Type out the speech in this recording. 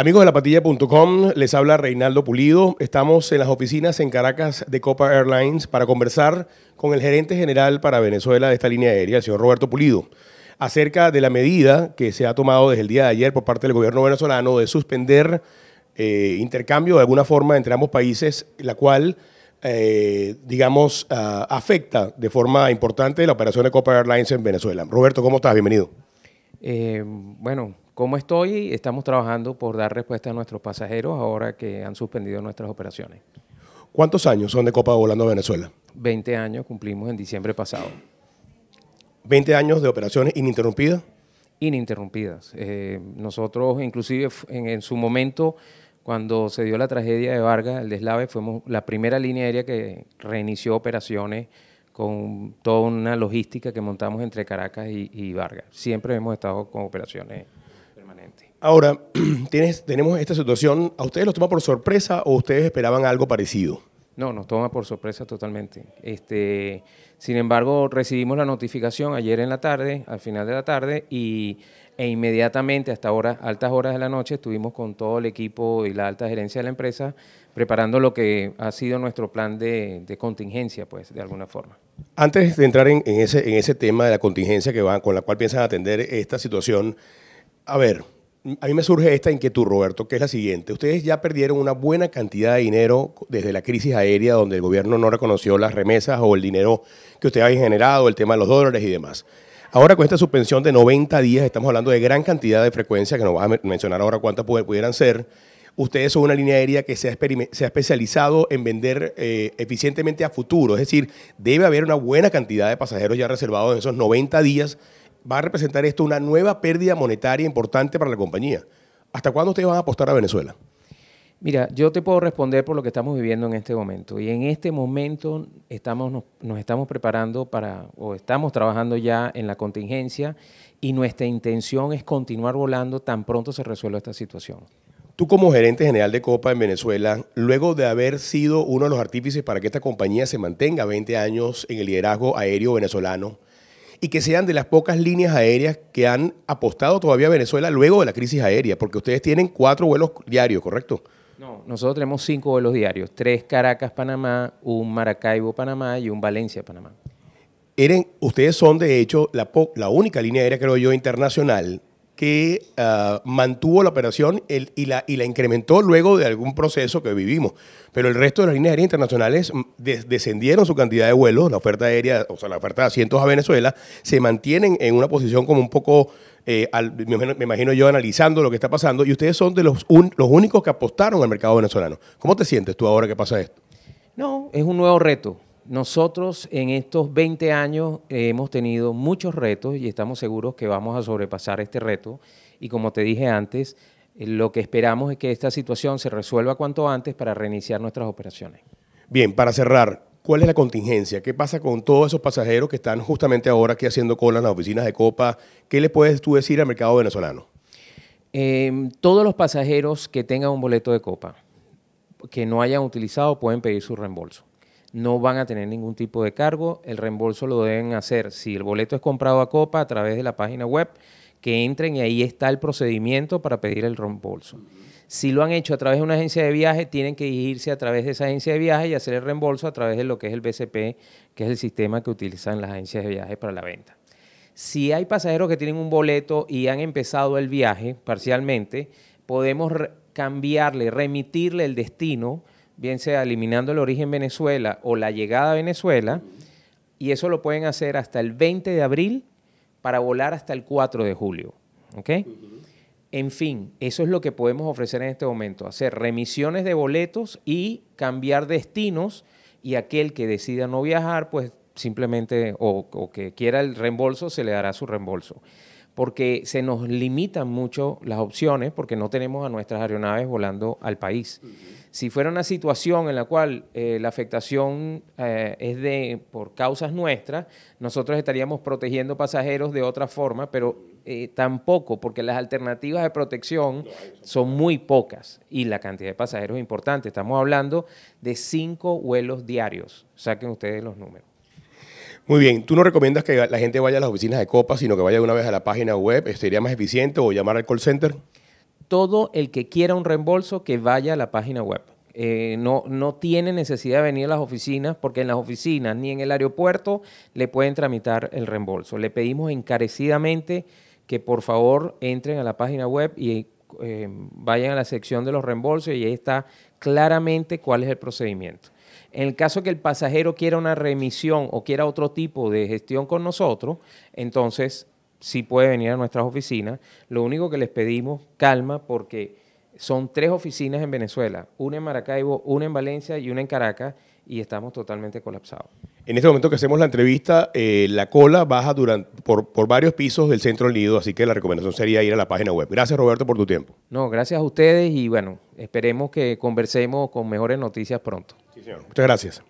Amigos de la patilla.com, les habla Reinaldo Pulido. Estamos en las oficinas en Caracas de Copa Airlines para conversar con el gerente general para Venezuela de esta línea aérea, el señor Roberto Pulido, acerca de la medida que se ha tomado desde el día de ayer por parte del gobierno venezolano de suspender eh, intercambio de alguna forma entre ambos países, la cual, eh, digamos, ah, afecta de forma importante la operación de Copa Airlines en Venezuela. Roberto, ¿cómo estás? Bienvenido. Eh, bueno, ¿Cómo estoy? Estamos trabajando por dar respuesta a nuestros pasajeros ahora que han suspendido nuestras operaciones. ¿Cuántos años son de Copa Volando Venezuela? 20 años cumplimos en diciembre pasado. 20 años de operaciones ininterrumpidas. Ininterrumpidas. Eh, nosotros, inclusive en, su momento, cuando se dio la tragedia de Vargas, el deslave, fuimos la primera línea aérea que reinició operaciones con toda una logística que montamos entre Caracas y, y Vargas. Siempre hemos estado con operaciones Ahora, tenemos esta situación. ¿A ustedes los toma por sorpresa o ustedes esperaban algo parecido? No, nos toma por sorpresa totalmente. Este, sin embargo, recibimos la notificación ayer en la tarde, al final de la tarde, y, e inmediatamente, hasta horas, altas horas de la noche, estuvimos con todo el equipo y la alta gerencia de la empresa preparando lo que ha sido nuestro plan de, contingencia, pues, de alguna forma. Antes de entrar en, ese, en ese tema de la contingencia que van, con la cual piensan atender esta situación, a ver, a mí me surge esta inquietud, Roberto, que es la siguiente. Ustedes ya perdieron una buena cantidad de dinero desde la crisis aérea, donde el gobierno no reconoció las remesas o el dinero que ustedes habían generado, el tema de los dólares y demás. Ahora con esta suspensión de 90 días, estamos hablando de gran cantidad de frecuencia, que no vas a mencionar ahora cuántas pudieran ser. Ustedes son una línea aérea que se ha, especializado en vender eh, eficientemente a futuro, es decir, debe haber una buena cantidad de pasajeros ya reservados en esos 90 días va a representar esto una nueva pérdida monetaria importante para la compañía. ¿Hasta cuándo ustedes van a apostar a Venezuela? Mira, yo te puedo responder por lo que estamos viviendo en este momento. Y en este momento estamos, nos, nos, estamos preparando para, o estamos trabajando ya en la contingencia y nuestra intención es continuar volando tan pronto se resuelva esta situación. Tú como gerente general de Copa en Venezuela, luego de haber sido uno de los artífices para que esta compañía se mantenga 20 años en el liderazgo aéreo venezolano, y que sean de las pocas líneas aéreas que han apostado todavía Venezuela luego de la crisis aérea, porque ustedes tienen cuatro vuelos diarios, ¿correcto? No, nosotros tenemos cinco vuelos diarios, tres Caracas-Panamá, un Maracaibo-Panamá y un Valencia-Panamá. Ustedes son, de hecho, la, única línea aérea, creo yo, internacional que ah, mantuvo la operación el, y, la, y la incrementó luego de algún proceso que vivimos. Pero el resto de las líneas aéreas internacionales mm, descendieron su cantidad de vuelos, la oferta aérea, o sea, la oferta de asientos a Venezuela, se mantienen en una posición como un poco, eh, me, imagino yo, analizando lo que está pasando, y ustedes son de los, los únicos que apostaron al mercado venezolano. ¿Cómo te sientes tú ahora que pasa esto? No, es un nuevo reto nosotros en estos 20 años eh, hemos tenido muchos retos y estamos seguros que vamos a sobrepasar este reto. Y como te dije antes, eh, lo que esperamos es que esta situación se resuelva cuanto antes para reiniciar nuestras operaciones. Bien, para cerrar, ¿cuál es la contingencia? ¿Qué pasa con todos esos pasajeros que están justamente ahora aquí haciendo cola en las oficinas de Copa? ¿Qué le puedes tú decir al mercado venezolano? Em, todos los pasajeros que tengan un boleto de Copa que no hayan utilizado pueden pedir su reembolso no van a tener ningún tipo de cargo. El reembolso lo deben hacer si el boleto es comprado a copa a través de la página web, que entren y ahí está el procedimiento para pedir el reembolso. Si lo han hecho a través de una agencia de viaje, tienen que irse a través de esa agencia de viaje y hacer el reembolso a través de lo que es el BCP, que es el sistema que utilizan las agencias de viaje para la venta. Si hay pasajeros que tienen un boleto y han empezado el viaje parcialmente, podemos cambiarle, remitirle el destino bien sea eliminando el origen Venezuela o la llegada a Venezuela, y eso lo pueden hacer hasta el 20 de abril para volar hasta el 4 de julio. ¿ok? En fin, eso es lo que podemos ofrecer en este momento, hacer remisiones de boletos y cambiar destinos y aquel que decida no viajar, pues simplemente o, o que quiera el reembolso, se le dará su reembolso porque se nos limitan mucho las opciones porque no tenemos a nuestras aeronaves volando al país. Si fuera una situación en la cual eh, la afectación eh, es de por causas nuestras, nosotros estaríamos protegiendo pasajeros de otra forma, pero eh, tampoco, porque las alternativas de protección son muy pocas y la cantidad de pasajeros es importante. Estamos hablando de cinco vuelos diarios. Saquen ustedes los números. Muy bien, tú no recomiendas que la gente vaya a las oficinas de Copa, sino que vaya una vez a la página web, este, ¿sería más eficiente o llamar al call center? Todo el que quiera un reembolso, que vaya a la página web. Eh, no, no tiene necesidad de venir a las oficinas, porque en las oficinas ni en el aeropuerto le pueden tramitar el reembolso. Le pedimos encarecidamente que por favor entren a la página web y eh, vayan a la sección de los reembolsos y ahí está claramente cuál es el procedimiento. En el caso que el pasajero quiera una remisión o quiera otro tipo de gestión con nosotros, entonces sí puede venir a nuestras oficinas. Lo único que les pedimos, calma, porque son tres oficinas en Venezuela, una en Maracaibo, una en Valencia y una en Caracas, y estamos totalmente colapsados. En este momento que hacemos la entrevista, eh, la cola baja durante, por, varios pisos del centro del así que la recomendación sería ir a la página web. Gracias, Roberto, por tu tiempo. No, gracias a ustedes y bueno, esperemos que conversemos con mejores noticias pronto. Muchas gracias.